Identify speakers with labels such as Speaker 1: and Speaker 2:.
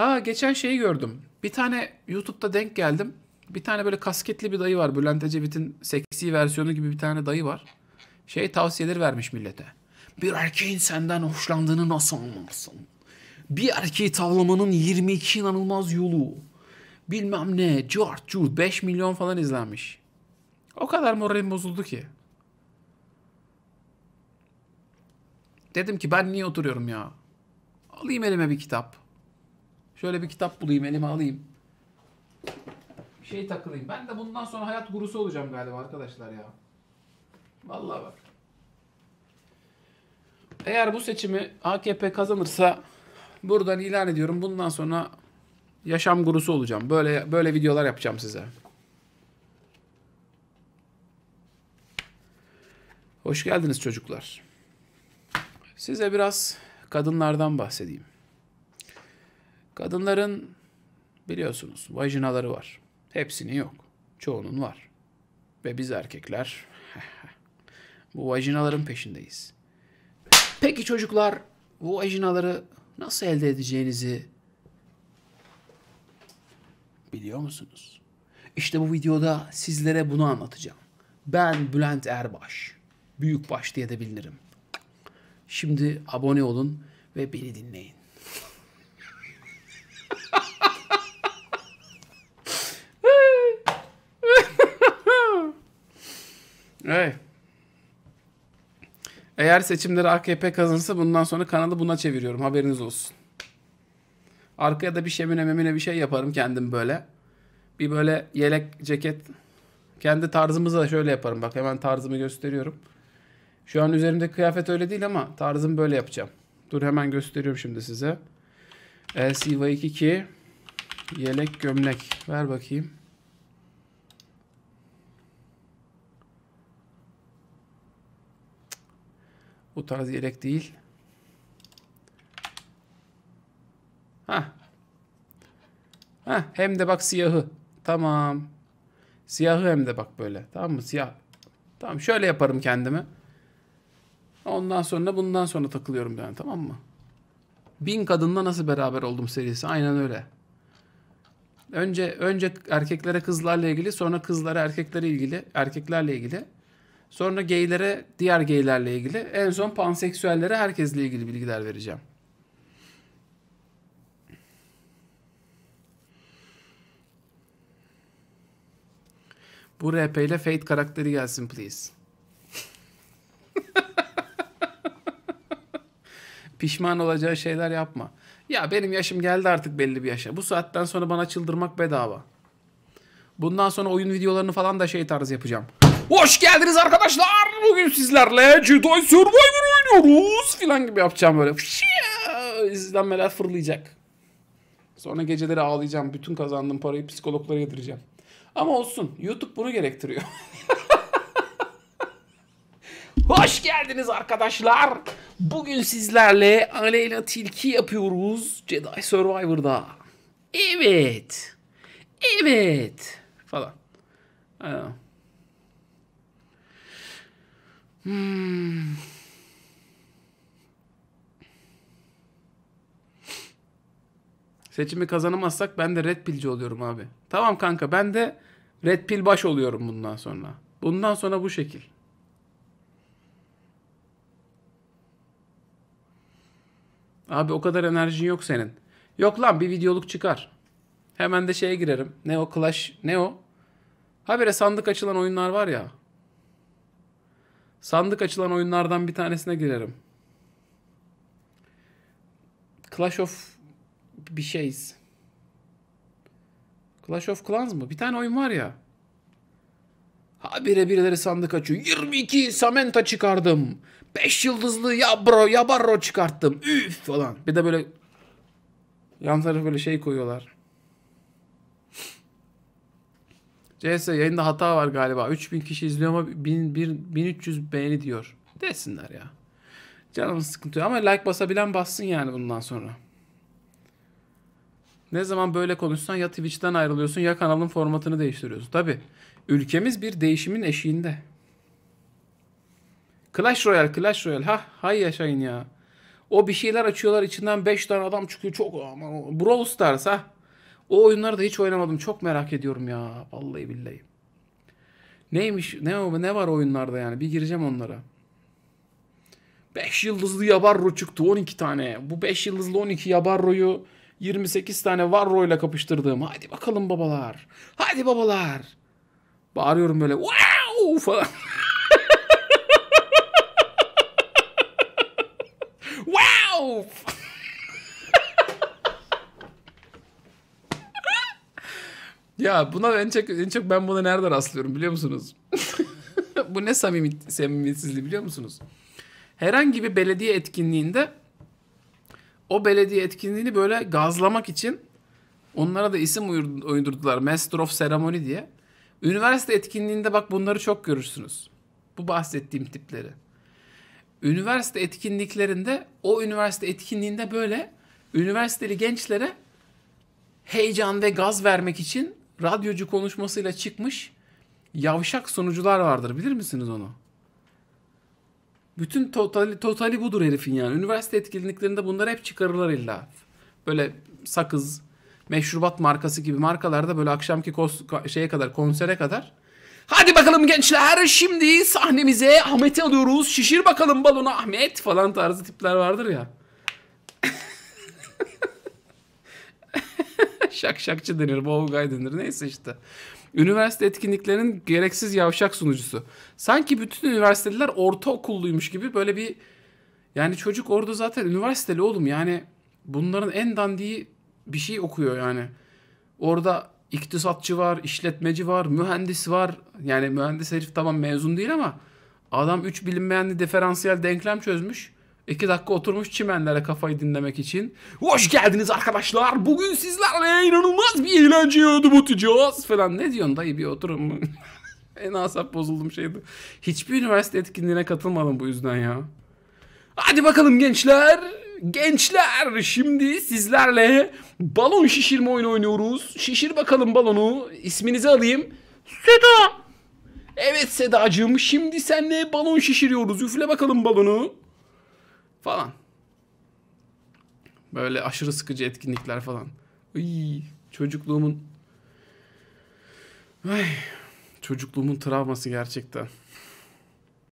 Speaker 1: Ha geçen şeyi gördüm. Bir tane YouTube'da denk geldim. Bir tane böyle kasketli bir dayı var. Bülent Ecevit'in seksi versiyonu gibi bir tane dayı var. Şey tavsiyeleri vermiş millete. Bir erkeğin senden hoşlandığını nasıl anlarsın? Bir erkeği tavlamanın 22 inanılmaz yolu. Bilmem ne, cart curt 5 milyon falan izlenmiş. O kadar moralim bozuldu ki. Dedim ki ben niye oturuyorum ya? Alayım elime bir kitap. Şöyle bir kitap bulayım, elime alayım. Bir şey takılayım. Ben de bundan sonra hayat gurusu olacağım galiba arkadaşlar ya. Vallahi bak. Eğer bu seçimi AKP kazanırsa buradan ilan ediyorum. Bundan sonra yaşam gurusu olacağım. Böyle böyle videolar yapacağım size. Hoş geldiniz çocuklar. Size biraz kadınlardan bahsedeyim. Kadınların biliyorsunuz vajinaları var. Hepsinin yok. Çoğunun var. Ve biz erkekler bu vajinaların peşindeyiz. Peki çocuklar bu vajinaları nasıl elde edeceğinizi biliyor musunuz? İşte bu videoda sizlere bunu anlatacağım. Ben Bülent Erbaş. Büyükbaş diye de bilinirim. Şimdi abone olun ve beni dinleyin. Evet. Eğer seçimleri AKP kazanırsa bundan sonra kanalı buna çeviriyorum. Haberiniz olsun. Arkaya da bir şemine memine bir şey yaparım kendim böyle. Bir böyle yelek, ceket. Kendi tarzımızı da şöyle yaparım. Bak hemen tarzımı gösteriyorum. Şu an üzerimde kıyafet öyle değil ama tarzımı böyle yapacağım. Dur hemen gösteriyorum şimdi size. LCV22 yelek gömlek. Ver bakayım. Bu tarz yelek değil. Ha. Ha hem de bak siyahı. Tamam. Siyahı hem de bak böyle. Tamam mı? Siyah. Tamam şöyle yaparım kendimi. Ondan sonra bundan sonra takılıyorum ben tamam mı? Bin kadınla nasıl beraber oldum serisi. Aynen öyle. Önce önce erkeklere kızlarla ilgili, sonra kızlara erkeklere ilgili, erkeklerle ilgili. Sonra geylere, diğer geylerle ilgili. En son panseksüellere herkesle ilgili bilgiler vereceğim. Bu RP ile Fate karakteri gelsin please. Pişman olacağı şeyler yapma. Ya benim yaşım geldi artık belli bir yaşa. Bu saatten sonra bana çıldırmak bedava. Bundan sonra oyun videolarını falan da şey tarz yapacağım. Hoş geldiniz arkadaşlar. Bugün sizlerle Jedi Survivor oynuyoruz filan gibi yapacağım böyle. İzlenmeler fırlayacak. Sonra geceleri ağlayacağım. Bütün kazandığım parayı psikologlara yedireceğim. Ama olsun. YouTube bunu gerektiriyor. Hoş geldiniz arkadaşlar. Bugün sizlerle Aleyna Tilki yapıyoruz Jedi Survivor'da. Evet. Evet. Falan. Aynen. Hmm. Seçimi kazanamazsak ben de red pilci oluyorum abi. Tamam kanka ben de red pil baş oluyorum bundan sonra. Bundan sonra bu şekil. Abi o kadar enerjin yok senin. Yok lan bir videoluk çıkar. Hemen de şeye girerim. Ne o Clash ne o? Habire sandık açılan oyunlar var ya. Sandık açılan oyunlardan bir tanesine girerim. Clash of bir şeyiz. Clash of Clans mı? Bir tane oyun var ya. Habire birileri sandık açıyor. 22 Samantha çıkardım. 5 yıldızlı ya bro ya barro çıkarttım. Üf falan. Bir de böyle yan tarafa böyle şey koyuyorlar. CS yayında hata var galiba. 3000 kişi izliyor ama 1000, 1300 beğeni diyor. Desinler ya. Canımız sıkıntı Ama like basabilen bassın yani bundan sonra. Ne zaman böyle konuşsan ya Twitch'ten ayrılıyorsun ya kanalın formatını değiştiriyorsun. Tabi. Ülkemiz bir değişimin eşiğinde. Clash Royale, Clash Royale. Ha, hay yaşayın ya. O bir şeyler açıyorlar içinden 5 tane adam çıkıyor. Çok ama Brawl Stars ha. O oyunları da hiç oynamadım. Çok merak ediyorum ya. Vallahi billahi. Neymiş? Ne, ne var oyunlarda yani? Bir gireceğim onlara. 5 yıldızlı Yabarro çıktı 12 tane. Bu 5 yıldızlı 12 Yabarro'yu 28 tane Varro ile kapıştırdım. Hadi bakalım babalar. Hadi babalar. Bağırıyorum böyle wow falan. wow. Ya buna en çok en çok ben buna nerede rastlıyorum biliyor musunuz? Bu ne samimi samimiyetsizliği biliyor musunuz? Herhangi bir belediye etkinliğinde o belediye etkinliğini böyle gazlamak için onlara da isim uydurdular. Master of Ceremony diye. Üniversite etkinliğinde bak bunları çok görürsünüz. Bu bahsettiğim tipleri. Üniversite etkinliklerinde o üniversite etkinliğinde böyle üniversiteli gençlere heyecan ve gaz vermek için radyocu konuşmasıyla çıkmış yavşak sunucular vardır. Bilir misiniz onu? Bütün totali, totali budur herifin yani. Üniversite etkinliklerinde bunlar hep çıkarırlar illa. Böyle sakız, meşrubat markası gibi markalarda böyle akşamki kos- şeye kadar, konsere kadar. Hadi bakalım gençler şimdi sahnemize Ahmet'i alıyoruz. Şişir bakalım balonu Ahmet falan tarzı tipler vardır ya. Şakşakçı denir, boğulgay denir. Neyse işte. Üniversite etkinliklerinin gereksiz yavşak sunucusu. Sanki bütün üniversiteler ortaokulluymuş gibi böyle bir... Yani çocuk orada zaten üniversiteli oğlum yani bunların en dandiği bir şey okuyor yani. Orada iktisatçı var, işletmeci var, mühendis var. Yani mühendis herif tamam mezun değil ama adam 3 bilinmeyenli diferansiyel denklem çözmüş. İki dakika oturmuş çimenlere kafayı dinlemek için. Hoş geldiniz arkadaşlar. Bugün sizlerle inanılmaz bir eğlenceye adım atacağız falan. Ne diyorsun dayı bir oturun mu? en asap bozuldum şeydi. Hiçbir üniversite etkinliğine katılmadım bu yüzden ya. Hadi bakalım gençler. Gençler şimdi sizlerle balon şişirme oyunu oynuyoruz. Şişir bakalım balonu. İsminizi alayım. Seda. Evet Sedacığım şimdi senle balon şişiriyoruz. Üfle bakalım balonu. Falan. Böyle aşırı sıkıcı etkinlikler falan. Iy, çocukluğumun Ay, çocukluğumun travması gerçekten.